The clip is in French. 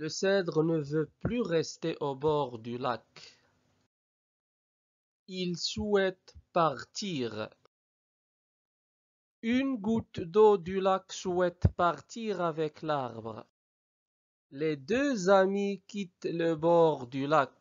Le cèdre ne veut plus rester au bord du lac. Il souhaite partir. Une goutte d'eau du lac souhaite partir avec l'arbre. Les deux amis quittent le bord du lac.